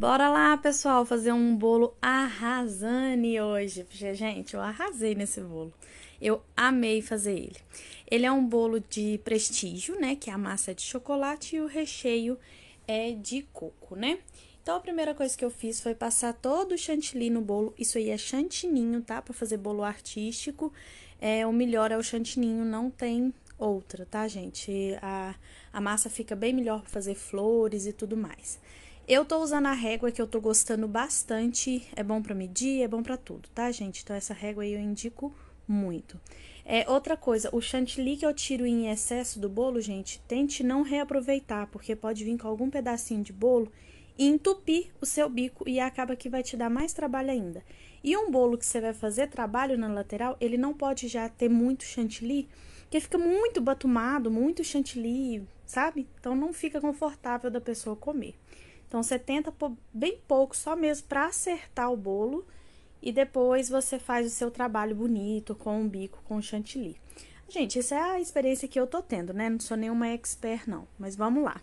Bora lá, pessoal, fazer um bolo arrasane hoje. Gente, eu arrasei nesse bolo. Eu amei fazer ele. Ele é um bolo de prestígio, né? Que é a massa é de chocolate e o recheio é de coco, né? Então, a primeira coisa que eu fiz foi passar todo o chantilly no bolo. Isso aí é chantininho, tá? Para fazer bolo artístico, é, o melhor é o chantininho, não tem outra, tá, gente? A, a massa fica bem melhor para fazer flores e tudo mais. Eu tô usando a régua que eu tô gostando bastante, é bom para medir, é bom para tudo, tá, gente? Então essa régua aí eu indico muito. É, outra coisa, o chantilly que eu tiro em excesso do bolo, gente, tente não reaproveitar, porque pode vir com algum pedacinho de bolo e entupir o seu bico e acaba que vai te dar mais trabalho ainda. E um bolo que você vai fazer trabalho na lateral, ele não pode já ter muito chantilly, que fica muito batumado, muito chantilly, sabe? Então não fica confortável da pessoa comer. Então você tenta bem pouco, só mesmo para acertar o bolo e depois você faz o seu trabalho bonito com o bico, com o chantilly. Gente, essa é a experiência que eu tô tendo, né? Não sou nenhuma expert não, mas vamos lá.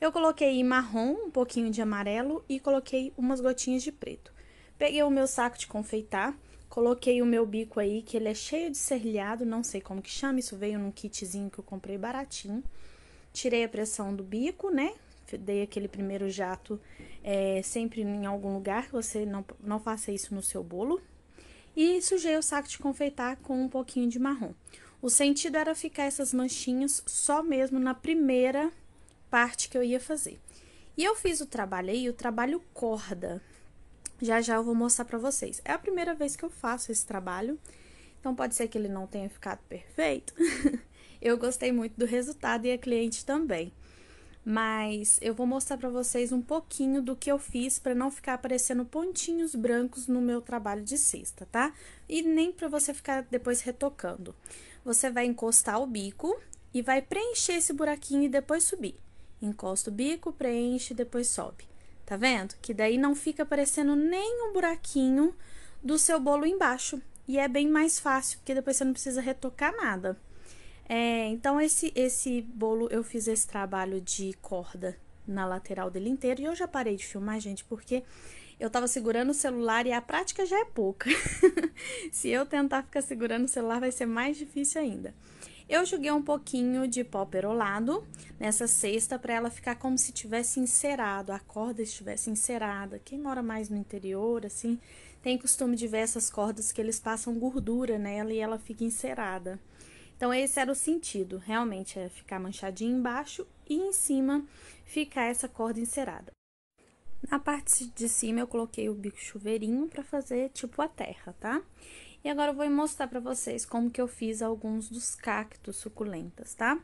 Eu coloquei marrom, um pouquinho de amarelo e coloquei umas gotinhas de preto. Peguei o meu saco de confeitar, coloquei o meu bico aí, que ele é cheio de serrilhado, não sei como que chama, isso veio num kitzinho que eu comprei baratinho. Tirei a pressão do bico, né? dei aquele primeiro jato é, sempre em algum lugar, que você não, não faça isso no seu bolo. E sujei o saco de confeitar com um pouquinho de marrom. O sentido era ficar essas manchinhas só mesmo na primeira parte que eu ia fazer. E eu fiz o trabalho aí, o trabalho corda. Já já eu vou mostrar para vocês. É a primeira vez que eu faço esse trabalho, então pode ser que ele não tenha ficado perfeito. eu gostei muito do resultado e a cliente também mas eu vou mostrar para vocês um pouquinho do que eu fiz para não ficar aparecendo pontinhos brancos no meu trabalho de cesta, tá? E nem para você ficar depois retocando. Você vai encostar o bico e vai preencher esse buraquinho e depois subir. Encosta o bico, preenche, depois sobe. Tá vendo? Que daí não fica aparecendo nenhum buraquinho do seu bolo embaixo. E é bem mais fácil, porque depois você não precisa retocar nada. É, então, esse, esse bolo, eu fiz esse trabalho de corda na lateral dele inteiro. E eu já parei de filmar, gente, porque eu tava segurando o celular e a prática já é pouca. Se eu tentar ficar segurando o celular, vai ser mais difícil ainda. Eu joguei um pouquinho de pó perolado nessa cesta para ela ficar como se tivesse encerado, a corda estivesse encerada. Quem mora mais no interior, assim, tem costume de ver essas cordas que eles passam gordura nela e ela fica encerada. Então, esse era o sentido, realmente é ficar manchadinho embaixo e em cima ficar essa corda encerada. Na parte de cima eu coloquei o bico chuveirinho para fazer tipo a terra, tá? E agora eu vou mostrar para vocês como que eu fiz alguns dos cactos suculentas, tá?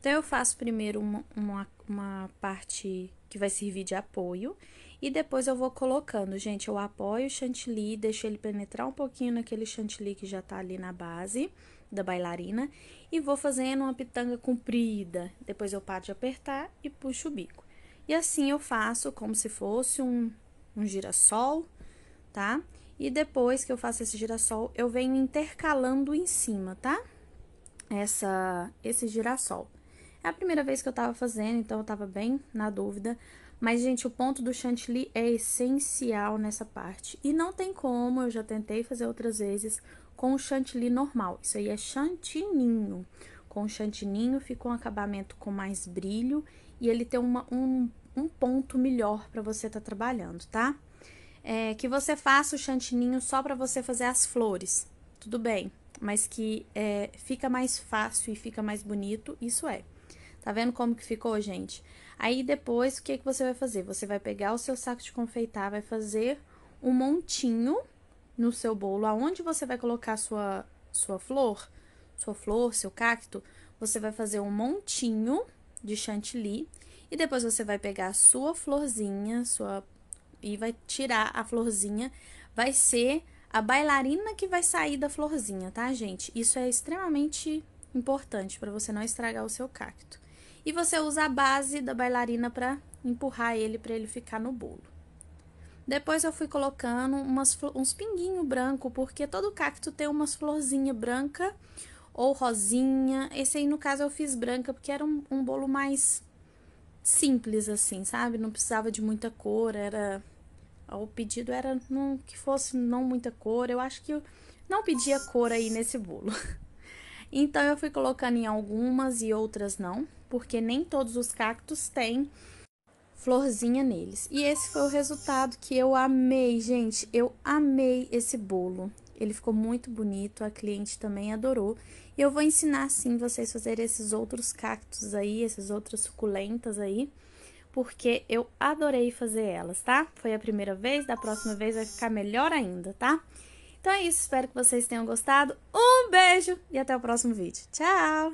Então, eu faço primeiro uma, uma, uma parte que vai servir de apoio e depois eu vou colocando, gente, eu apoio o chantilly, deixo ele penetrar um pouquinho naquele chantilly que já tá ali na base, da bailarina e vou fazendo uma pitanga comprida. Depois eu paro de apertar e puxo o bico. E assim eu faço como se fosse um, um girassol, tá? E depois que eu faço esse girassol, eu venho intercalando em cima, tá? Essa, esse girassol. É a primeira vez que eu tava fazendo, então eu tava bem na dúvida, mas, gente, o ponto do chantilly é essencial nessa parte. E não tem como, eu já tentei fazer outras vezes com o chantilly normal. Isso aí é chantininho. Com o chantininho fica um acabamento com mais brilho e ele tem uma, um, um ponto melhor para você estar tá trabalhando, tá? É, que você faça o chantininho só para você fazer as flores, tudo bem. Mas que é, fica mais fácil e fica mais bonito, isso é. Tá vendo como que ficou, gente? Aí depois, o que, que você vai fazer? Você vai pegar o seu saco de confeitar, vai fazer um montinho no seu bolo, aonde você vai colocar sua, sua flor, sua flor, seu cacto, você vai fazer um montinho de chantilly e depois você vai pegar a sua florzinha, sua e vai tirar a florzinha, vai ser a bailarina que vai sair da florzinha, tá, gente? Isso é extremamente importante para você não estragar o seu cacto. E você usa a base da bailarina para empurrar ele para ele ficar no bolo. Depois eu fui colocando umas, uns pinguinhos branco, porque todo cacto tem umas florzinha branca ou rosinha. Esse aí, no caso, eu fiz branca, porque era um, um bolo mais simples, assim, sabe? Não precisava de muita cor, era... O pedido era não, que fosse não muita cor. Eu acho que eu não pedia cor aí nesse bolo. Então, eu fui colocando em algumas e outras não porque nem todos os cactos têm florzinha neles. E esse foi o resultado que eu amei, gente. Eu amei esse bolo. Ele ficou muito bonito, a cliente também adorou. E eu vou ensinar sim vocês a fazer esses outros cactos aí, essas outras suculentas aí, porque eu adorei fazer elas, tá? Foi a primeira vez, da próxima vez vai ficar melhor ainda, tá? Então é isso, espero que vocês tenham gostado. Um beijo e até o próximo vídeo. Tchau!